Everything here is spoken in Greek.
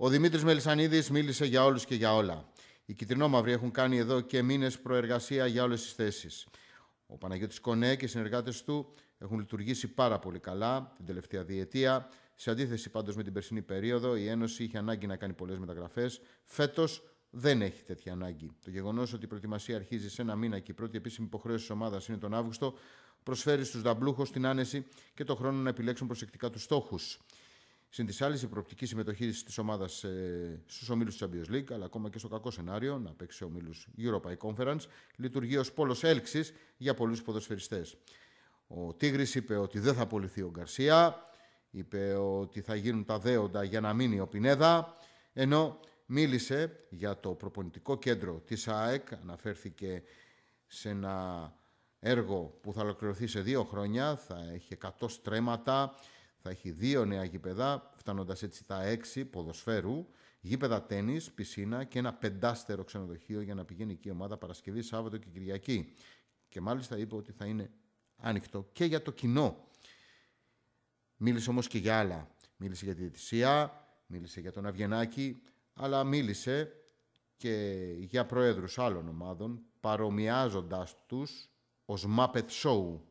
Ο Δημήτρης Μελισανίδης μίλησε για όλους και για όλα. Οι κυτρινόμαυροι έχουν κάνει εδώ και μήνες προεργασία για όλες τις θέσεις. Ο Παναγιώτης Κονέ και οι συνεργάτες του έχουν λειτουργήσει πάρα πολύ καλά την τελευταία διετία. Σε αντίθεση πάντως με την περσινή περίοδο, η Ένωση είχε ανάγκη να κάνει πολλές μεταγραφές. Φέτος δεν έχει τέτοια ανάγκη. Το γεγονός ότι η προετοιμασία αρχίζει σε ένα μήνα και η πρώτη επίσημη υποχρέωση της ομάδας είναι τον Αύγουστο, προσφέρει στους δαμπλούχους την άνεση και το χρόνο να επιλέξουν προσεκτικά τους στόχους. Συν τη άλλη, η προοπτική συμμετοχή της ομάδας ε, στους ομίλους της Champions League, αλλά ακόμα και στο κακό σενάριο, να παίξει σε ομίλους Europa Conference, λειτουργεί ως πόλος έλξης για πολλούς ποδοσφαιριστές. Ο Τίγρης είπε ότι δεν θα απολυθεί ο Γκαρσία, είπε ότι θα γίνουν τα δέοντα για να μείνει ο Πινέδα, ενώ μίλησε για το προπονητικό κέντρο της ΑΕΚ, αναφέρθηκε σε ένα έργο που θα ολοκληρωθεί σε δύο χρόνια, θα έχει 100 στρέμματα, θα έχει δύο νέα γήπεδα, φτάνοντας έτσι τα έξι ποδοσφαίρου, γήπεδα τέννη, πισίνα και ένα πεντάστερο ξενοδοχείο για να πηγαίνει εκεί η ομάδα Παρασκευή, Σάββατο και Κυριακή. Και μάλιστα είπε ότι θα είναι άνοιχτο και για το κοινό. Μίλησε όμως και για άλλα. Μίλησε για τη τσιά μίλησε για τον Αβγενάκη, αλλά μίλησε και για προέδρους άλλων ομάδων, παρομοιάζοντας τους ως Muppet Show